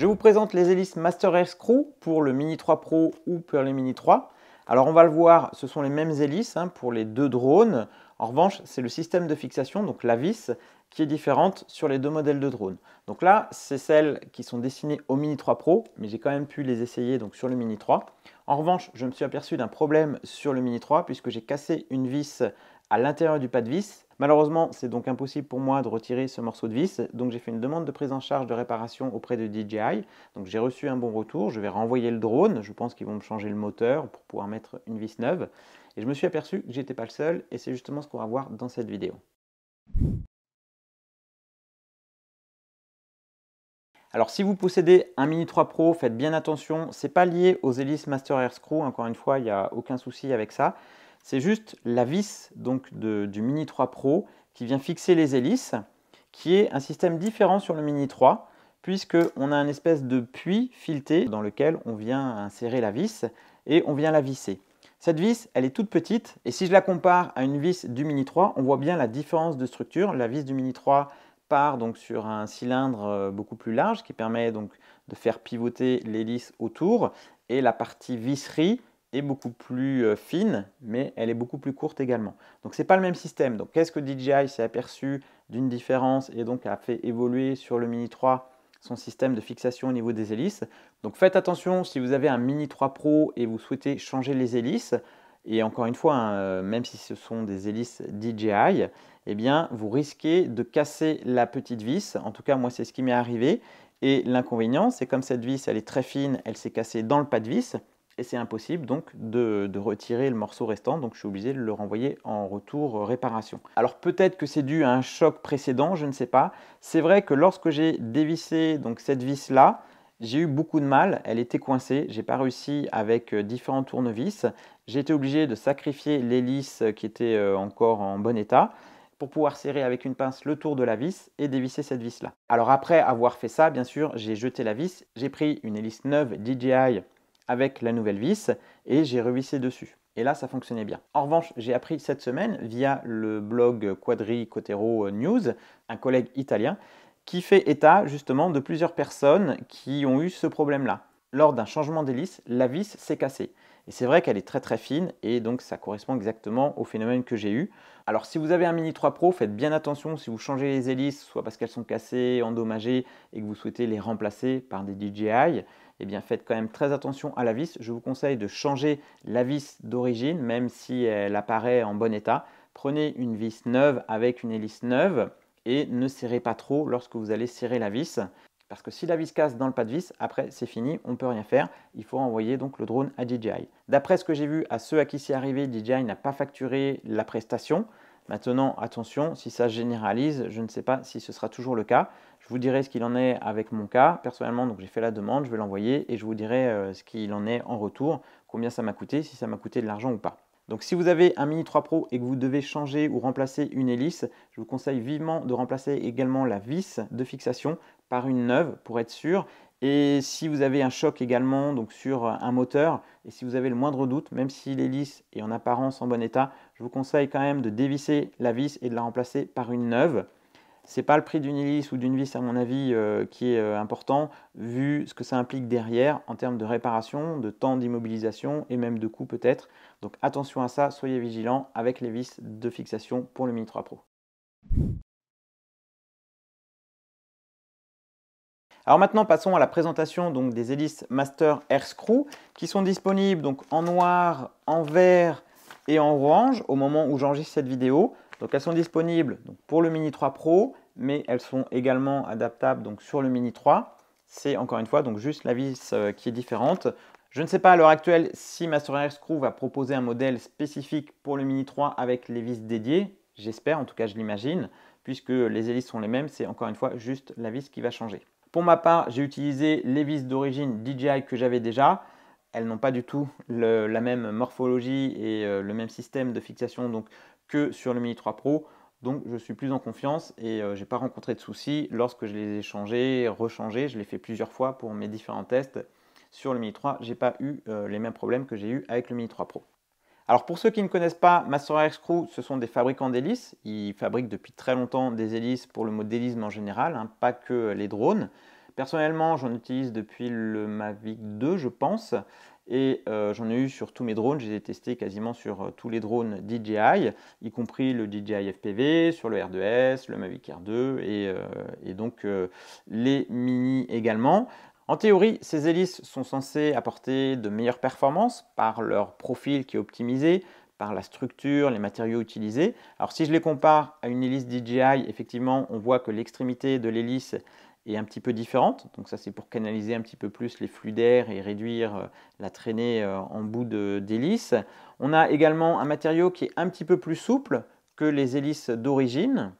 Je vous présente les hélices Master Air Screw pour le Mini 3 Pro ou pour les Mini 3. Alors on va le voir, ce sont les mêmes hélices hein, pour les deux drones. En revanche, c'est le système de fixation, donc la vis, qui est différente sur les deux modèles de drones. Donc là, c'est celles qui sont destinées au Mini 3 Pro, mais j'ai quand même pu les essayer donc, sur le Mini 3. En revanche, je me suis aperçu d'un problème sur le Mini 3 puisque j'ai cassé une vis à l'intérieur du pas de vis. Malheureusement, c'est donc impossible pour moi de retirer ce morceau de vis, donc j'ai fait une demande de prise en charge de réparation auprès de DJI. Donc j'ai reçu un bon retour, je vais renvoyer le drone, je pense qu'ils vont me changer le moteur pour pouvoir mettre une vis neuve. Et je me suis aperçu que j'étais pas le seul, et c'est justement ce qu'on va voir dans cette vidéo. Alors si vous possédez un Mini 3 Pro, faites bien attention, c'est pas lié aux hélices Master Air Screw, encore une fois, il n'y a aucun souci avec ça c'est juste la vis donc du Mini 3 Pro qui vient fixer les hélices, qui est un système différent sur le Mini 3, puisqu'on a une espèce de puits fileté dans lequel on vient insérer la vis et on vient la visser. Cette vis, elle est toute petite, et si je la compare à une vis du Mini 3, on voit bien la différence de structure. La vis du Mini 3 part donc sur un cylindre euh, beaucoup plus large qui permet donc de faire pivoter l'hélice autour, et la partie visserie est beaucoup plus euh, fine, mais elle est beaucoup plus courte également. Donc c'est pas le même système. Donc qu'est-ce que DJI s'est aperçu d'une différence et donc a fait évoluer sur le Mini 3 son système de fixation au niveau des hélices. Donc faites attention si vous avez un Mini 3 Pro et vous souhaitez changer les hélices, et encore une fois, hein, euh, même si ce sont des hélices DJI, eh bien, vous risquez de casser la petite vis. En tout cas, moi, c'est ce qui m'est arrivé. Et l'inconvénient, c'est comme cette vis, elle est très fine, elle s'est cassée dans le pas de vis et c'est impossible donc de, retirer le morceau restant, donc je suis obligé de le renvoyer en retour euh, réparation. Alors peut-être que c'est dû à un choc précédent, je ne sais pas. C'est vrai que lorsque j'ai dévissé donc cette vis là, j'ai eu beaucoup de mal, elle était coincée, j'ai pas réussi avec euh, différents tournevis. J'ai été obligé de sacrifier l'hélice euh, qui était encore en bon état pour pouvoir serrer avec une pince le tour de la vis et dévisser cette vis là. Alors après avoir fait ça, bien sûr, j'ai jeté la vis, j'ai pris une hélice neuve DJI avec la nouvelle vis et j'ai revissé dessus. Et là, ça fonctionnait bien. En revanche, j'ai appris cette semaine via le blog Quadricotero News, un collègue italien, qui fait état justement de plusieurs personnes qui ont eu ce problème-là. Lors d'un changement d'hélice, la vis s'est cassée. Et c'est vrai qu'elle est très très fine et donc ça correspond exactement au phénomène que j'ai eu. Alors si vous avez un Mini 3 Pro, faites bien attention si vous changez les hélices, soit parce qu'elles sont cassées, endommagées et que vous souhaitez les remplacer par des DJI, eh bien faites quand même très attention à la vis. Je vous conseille de changer la vis d'origine, même si elle apparaît en bon état. Prenez une vis neuve avec une hélice neuve et ne serrez pas trop lorsque vous allez serrer la vis. Parce que si la vis casse dans le pas de vis, après c'est fini, on ne peut rien faire. Il faut envoyer donc le drone à DJI. D'après ce que j'ai vu, à ceux à qui c'est arrivé, DJI n'a pas facturé la prestation. Maintenant, attention, si ça généralise, je ne sais pas si ce sera toujours le cas vous dirai ce qu'il en est avec mon cas. Personnellement, donc j'ai fait la demande, je vais l'envoyer et je vous dirai euh, ce qu'il en est en retour, combien ça m'a coûté, si ça m'a coûté de l'argent ou pas. Donc si vous avez un Mini 3 Pro et que vous devez changer ou remplacer une hélice, je vous conseille vivement de remplacer également la vis de fixation par une neuve pour être sûr. Et si vous avez un choc également donc sur un moteur, et si vous avez le moindre doute, même si l'hélice est en apparence en bon état, je vous conseille quand même de dévisser la vis et de la remplacer par une neuve n'est pas le prix d'une hélice ou d'une vis, à mon avis, euh, qui est euh, important, vu ce que ça implique derrière en termes de réparation, de temps d'immobilisation et même de coût peut-être. Donc attention à ça, soyez vigilants avec les vis de fixation pour le Mini 3 Pro. Alors maintenant, passons à la présentation donc, des hélices Master Air Screw qui sont disponibles donc, en noir, en vert et en orange au moment où j'enregistre cette vidéo. Donc elles sont disponibles pour le Mini 3 Pro, mais elles sont également adaptables donc, sur le Mini 3. C'est encore une fois donc juste la vis euh, qui est différente. Je ne sais pas à l'heure actuelle si Master Air Screw va proposer un modèle spécifique pour le Mini 3 avec les vis dédiées. J'espère, en tout cas je l'imagine, puisque les hélices sont les mêmes, c'est encore une fois juste la vis qui va changer. Pour ma part, j'ai utilisé les vis d'origine DJI que j'avais déjà. Elles n'ont pas du tout la même morphologie et euh, le même système de fixation donc, que sur le Mini 3 Pro. Donc je suis plus en confiance et euh, je n'ai pas rencontré de soucis lorsque je les ai changés, rechangés. Je l'ai fait plusieurs fois pour mes différents tests sur le Mini 3. n'ai pas eu euh, les mêmes problèmes que j'ai eu avec le Mini 3 Pro. Alors pour ceux qui ne connaissent pas, Master X Crew, ce sont des fabricants d'hélices. Ils fabriquent depuis très longtemps des hélices pour le modélisme en général, hein, pas que les drones. Personnellement, j'en utilise depuis le Mavic 2, je pense, et euh, j'en ai eu sur tous mes drones, j'ai testé quasiment sur euh, tous les drones DJI, y compris le DJI FPV, sur le R2S, le Mavic Air 2 et, euh, et donc les Mini également. En théorie, ces hélices sont censées apporter de meilleures performances par leur profil qui est optimisé, par la structure, les matériaux utilisés. Alors si je les compare à une hélice DJI, effectivement, on voit que l'extrémité de l'hélice est un petit peu différente. Donc ça c'est pour canaliser un petit peu plus les flux d'air et réduire euh, la traînée euh, en bout d'hélice. On a également un matériau qui est un petit peu plus souple que les hélices d'origine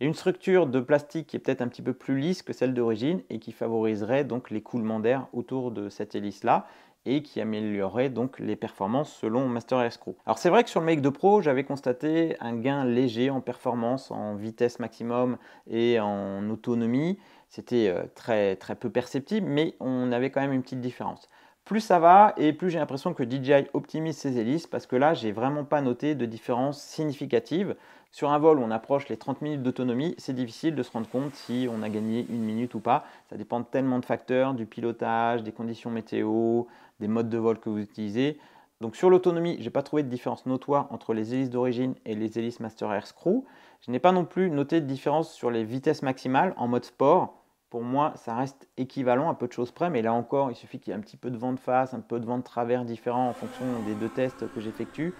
et une structure de plastique qui est peut-être un petit peu plus lisse que celle d'origine et qui favoriserait donc l'écoulement d'air autour de cette hélice là et qui améliorerait donc les performances selon Master Escrow. Alors c'est vrai que sur le Make 2 Pro, j'avais constaté un gain léger en performance, en vitesse maximum et en autonomie, c'était euh, très, très peu perceptible, mais on avait quand même une petite différence. Plus ça va et plus j'ai l'impression que DJI optimise ses hélices parce que là, j'ai vraiment pas noté de différence significative. Sur un vol où on approche les 30 minutes d'autonomie, c'est difficile de se rendre compte si on a gagné une minute ou pas. Ça dépend tellement de facteurs, du pilotage, des conditions météo, des modes de vol que vous utilisez. Donc sur l'autonomie, je n'ai pas trouvé de différence notoire entre les hélices d'origine et les hélices Master Air Screw. Je n'ai pas non plus noté de différence sur les vitesses maximales en mode sport pour moi, ça reste équivalent à peu de choses près, mais là encore, il suffit qu'il y ait un petit peu de vent de face, un peu de vent de travers différent en fonction des deux tests que j'effectue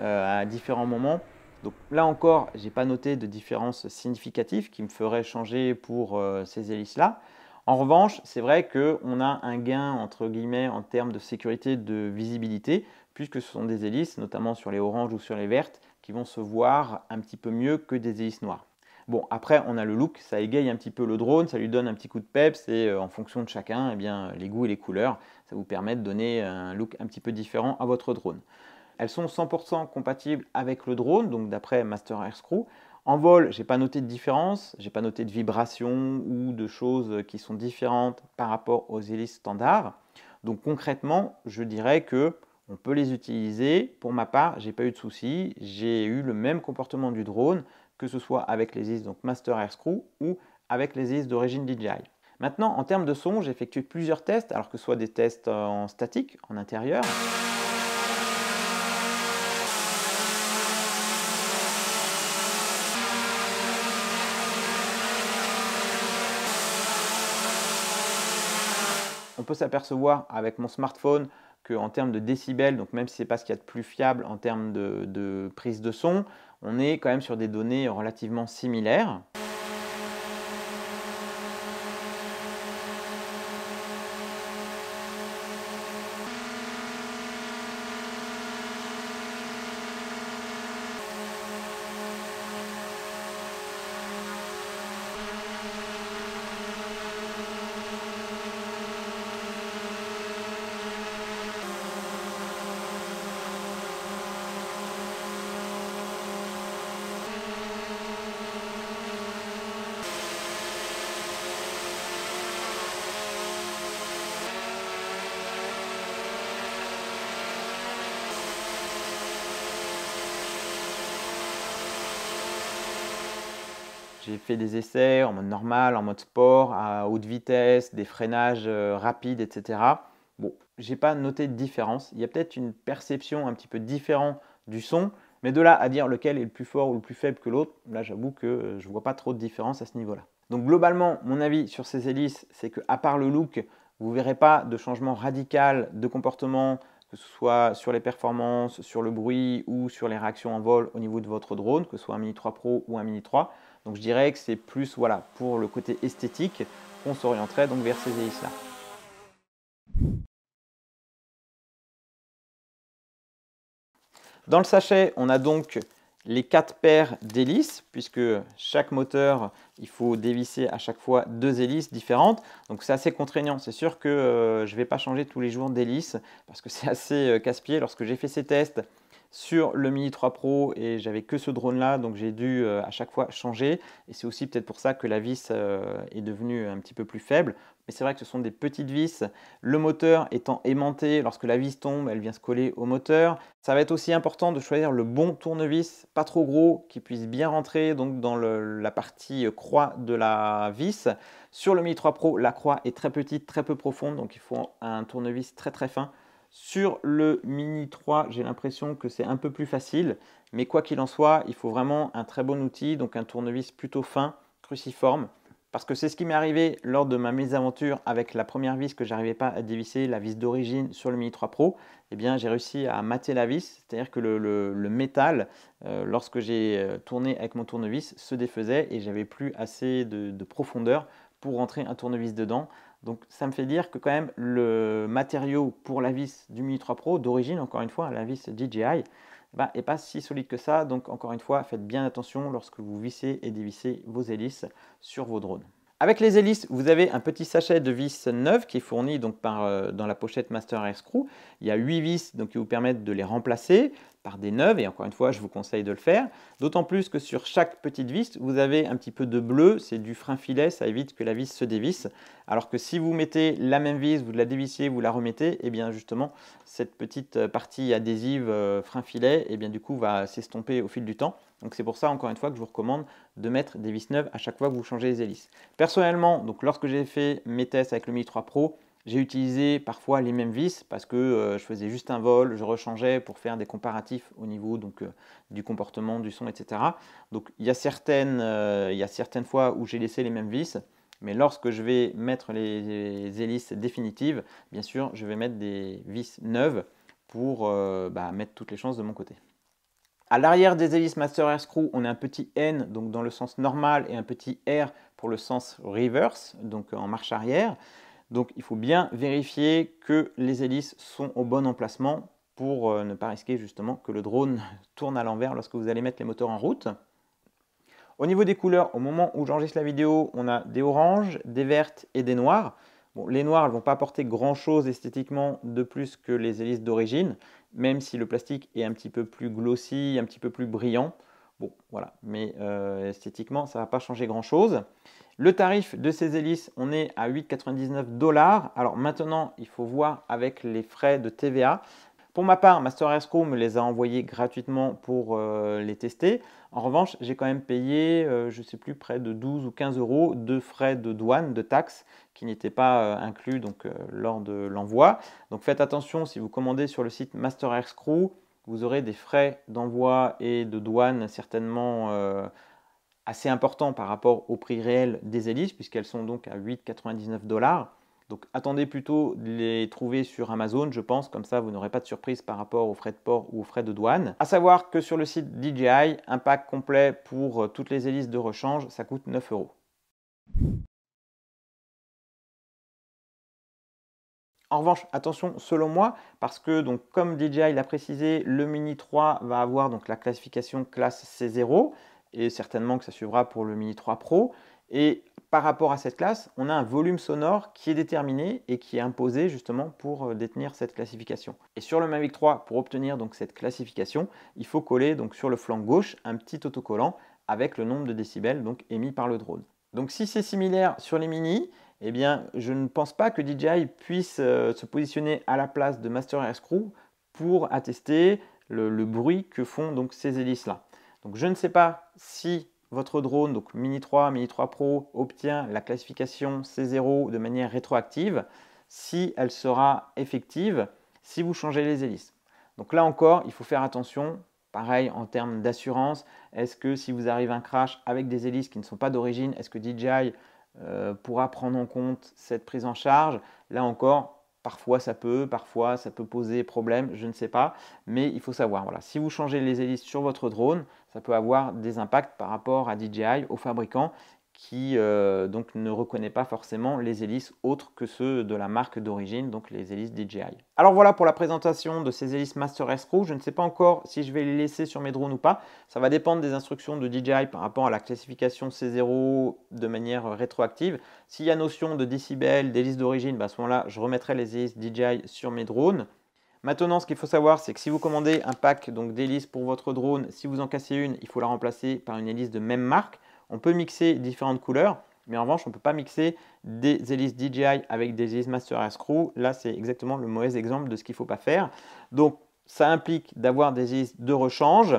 euh, à différents moments. Donc là encore, je n'ai pas noté de différence significative qui me ferait changer pour euh, ces hélices-là. En revanche, c'est vrai qu'on a un gain entre guillemets en termes de sécurité de visibilité, puisque ce sont des hélices, notamment sur les oranges ou sur les vertes, qui vont se voir un petit peu mieux que des hélices noires. Bon, après, on a le look, ça égaye un petit peu le drone, ça lui donne un petit coup de peps, et euh, en fonction de chacun, eh bien, les goûts et les couleurs, ça vous permet de donner un look un petit peu différent à votre drone. Elles sont 100% compatibles avec le drone, donc d'après Master Air Screw. En vol, j'ai pas noté de différence, j'ai pas noté de vibration ou de choses qui sont différentes par rapport aux hélices standards. Donc concrètement, je dirais que on peut les utiliser. Pour ma part, j'ai pas eu de soucis, j'ai eu le même comportement du drone que ce soit avec les IS donc Master Air Screw ou avec les IS d'origine DJI. Maintenant, en termes de son, j'ai effectué plusieurs tests, alors que ce soit des tests euh, en statique, en intérieur. On peut s'apercevoir avec mon smartphone en termes de décibels, donc même si c'est pas ce qu'il y a de plus fiable en termes de, prise de son, on est quand même sur des données relativement similaires. j'ai fait des essais en mode normal, en mode sport, à haute vitesse, des freinages euh, rapides, etc. Bon, j'ai pas noté de différence. Il y a peut-être une perception un petit peu différente du son, mais de là à dire lequel est le plus fort ou le plus faible que l'autre, là j'avoue que euh, je vois pas trop de différence à ce niveau-là. Donc globalement, mon avis sur ces hélices, c'est que à part le look, vous verrez pas de changement radical de comportement, que ce soit sur les performances, sur le bruit ou sur les réactions en vol au niveau de votre drone, que ce soit un Mini 3 Pro ou un Mini 3. Donc je dirais que c'est plus voilà, pour le côté esthétique qu'on s'orienterait donc vers ces hélices-là. Dans le sachet, on a donc les quatre paires d'hélices, puisque chaque moteur, il faut dévisser à chaque fois deux hélices différentes. Donc c'est assez contraignant. C'est sûr que euh, je ne vais pas changer tous les jours d'hélices, parce que c'est assez euh, casse-pied. Lorsque j'ai fait ces tests, sur le Mini 3 Pro et j'avais que ce drone là donc j'ai dû euh, à chaque fois changer et c'est aussi peut-être pour ça que la vis euh, est devenue un petit peu plus faible mais c'est vrai que ce sont des petites vis le moteur étant aimanté lorsque la vis tombe elle vient se coller au moteur ça va être aussi important de choisir le bon tournevis pas trop gros qui puisse bien rentrer donc dans la partie euh, croix de la vis sur le Mini 3 Pro la croix est très petite très peu profonde donc il faut un tournevis très très fin sur le Mini 3, j'ai l'impression que c'est un peu plus facile, mais quoi qu'il en soit, il faut vraiment un très bon outil, donc un tournevis plutôt fin, cruciforme, parce que c'est ce qui m'est arrivé lors de ma mésaventure avec la première vis que j'arrivais pas à dévisser, la vis d'origine sur le Mini 3 Pro. Eh bien, j'ai réussi à mater la vis, c'est-à-dire que le, métal, euh, lorsque j'ai euh, tourné avec mon tournevis, se défaisait et j'avais plus assez de, de profondeur pour rentrer un tournevis dedans. Donc ça me fait dire que quand même le matériau pour la vis du Mini 3 Pro d'origine, encore une fois, la vis DJI, n'est bah, pas si solide que ça. Donc encore une fois, faites bien attention lorsque vous vissez et dévissez vos hélices sur vos drones. Avec les hélices, vous avez un petit sachet de vis neuves qui est fourni donc euh, dans la pochette Master Air Screw. Il y a 8 vis donc, qui vous permettent de les remplacer par des neuves et encore une fois, je vous conseille de le faire. D'autant plus que sur chaque petite vis, vous avez un petit peu de bleu, c'est du frein filet, ça évite que la vis se dévisse. Alors que si vous mettez la même vis, vous la dévissez, vous la remettez, et eh bien justement, cette petite euh, partie adhésive euh, frein filet, et eh bien du coup, va s'estomper au fil du temps. Donc c'est pour ça, encore une fois, que je vous recommande de mettre des vis neuves à chaque fois que vous changez les hélices. Personnellement, donc lorsque j'ai fait mes tests avec le Mi 3 Pro, j'ai utilisé parfois les mêmes vis parce que euh, je faisais juste un vol, je rechangeais pour faire des comparatifs au niveau donc, euh, du comportement, du son, etc. Donc euh, il y a certaines, fois où j'ai laissé les mêmes vis, mais lorsque je vais mettre les, hélices définitives, bien sûr, je vais mettre des vis neuves pour bah, mettre toutes les chances de mon côté. À l'arrière des hélices Master Air Screw, on a un petit N donc dans le sens normal et un petit R pour le sens reverse, donc en marche arrière. Donc il faut bien vérifier que les hélices sont au bon emplacement pour euh, ne pas risquer justement que le drone tourne à l'envers lorsque vous allez mettre les moteurs en route. Au niveau des couleurs, au moment où j'enregistre la vidéo, on a des oranges, des vertes et des noirs. les noirs ne vont pas apporter grand chose esthétiquement de plus que les hélices d'origine, même si le plastique est un petit peu plus glossy, un petit peu plus brillant. Bon, voilà, mais euh, esthétiquement, ça ne va pas changer grand-chose. Le tarif de ces hélices, on est à 8,99 dollars. Alors maintenant, il faut voir avec les frais de TVA, pour ma part, Master Screw me les a envoyés gratuitement pour euh, les tester. En revanche, j'ai quand même payé, euh, je ne sais plus, près de 12 ou 15 euros de frais de douane, de taxes, qui n'étaient pas euh, inclus donc, lors de l'envoi. Donc faites attention, si vous commandez sur le site Master Screw, vous aurez des frais d'envoi et de douane certainement assez importants par rapport au prix réel des hélices, puisqu'elles sont donc à 8,99 dollars. Donc attendez plutôt de les trouver sur Amazon, je pense, comme ça vous n'aurez pas de surprise par rapport aux frais de port ou aux frais de douane. À savoir que sur le site DJI, un pack complet pour euh, toutes les hélices de rechange, ça coûte 9 euros. En revanche, attention selon moi, parce que donc, comme DJI l'a précisé, le Mini 3 va avoir donc, la classification classe C0, et certainement que ça suivra pour le Mini 3 Pro. Et par rapport à cette classe, on a un volume sonore qui est déterminé et qui est imposé justement pour euh, détenir cette classification. Et sur le Mavic 3, pour obtenir donc cette classification, il faut coller donc sur le flanc gauche un petit autocollant avec le nombre de décibels donc émis par le drone. Donc si c'est similaire sur les mini, eh bien je ne pense pas que DJI puisse euh, se positionner à la place de Master Air Screw pour attester le, le bruit que font donc ces hélices là. Donc je ne sais pas si votre drone, donc Mini 3, Mini 3 Pro, obtient la classification C0 de manière rétroactive si elle sera effective si vous changez les hélices. Donc là encore, il faut faire attention. Pareil en termes d'assurance, est-ce que si vous arrivez un crash avec des hélices qui ne sont pas d'origine, est-ce que DJI euh, pourra prendre en compte cette prise en charge Là encore, Parfois ça peut, parfois ça peut poser problème, je ne sais pas, mais il faut savoir. Voilà. Si vous changez les hélices sur votre drone, ça peut avoir des impacts par rapport à DJI, aux fabricants qui euh, donc ne reconnaît pas forcément les hélices autres que ceux de la marque d'origine, donc les hélices DJI. Alors voilà pour la présentation de ces hélices Master S Je ne sais pas encore si je vais les laisser sur mes drones ou pas. Ça va dépendre des instructions de DJI par rapport à la classification C0 de manière rétroactive. S'il y a notion de décibels, d'hélices d'origine, bah, à ce moment-là, je remettrai les hélices DJI sur mes drones. Maintenant, ce qu'il faut savoir, c'est que si vous commandez un pack d'hélices pour votre drone, si vous en cassez une, il faut la remplacer par une hélice de même marque. On peut mixer différentes couleurs, mais en revanche, on ne peut pas mixer des hélices DJI avec des hélices Master Air Screw. Là, c'est exactement le mauvais exemple de ce qu'il ne faut pas faire. Donc, ça implique d'avoir des hélices de rechange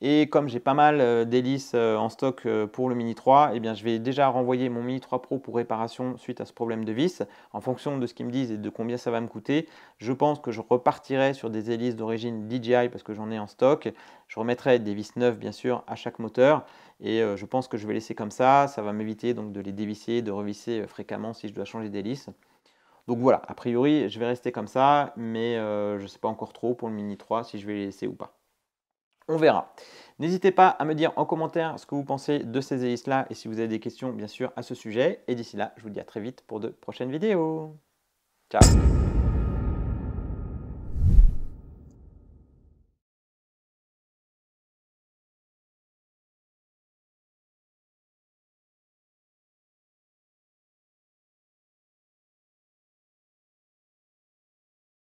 et comme j'ai pas mal euh, d'hélices euh, en stock euh, pour le Mini 3, eh bien, je vais déjà renvoyer mon Mini 3 Pro pour réparation suite à ce problème de vis. En fonction de ce qu'ils me disent et de combien ça va me coûter, je pense que je repartirai sur des hélices d'origine DJI parce que j'en ai en stock. Je remettrai des vis neuves bien sûr à chaque moteur et je pense que je vais laisser comme ça. Ça va m'éviter donc de les dévisser, de revisser fréquemment si je dois changer d'hélice. Donc voilà, a priori, je vais rester comme ça, mais je ne sais pas encore trop pour le Mini 3 si je vais les laisser ou pas on verra. N'hésitez pas à me dire en commentaire ce que vous pensez de ces hélices-là et si vous avez des questions, bien sûr, à ce sujet. Et d'ici là, je vous dis à très vite pour de prochaines vidéos. Ciao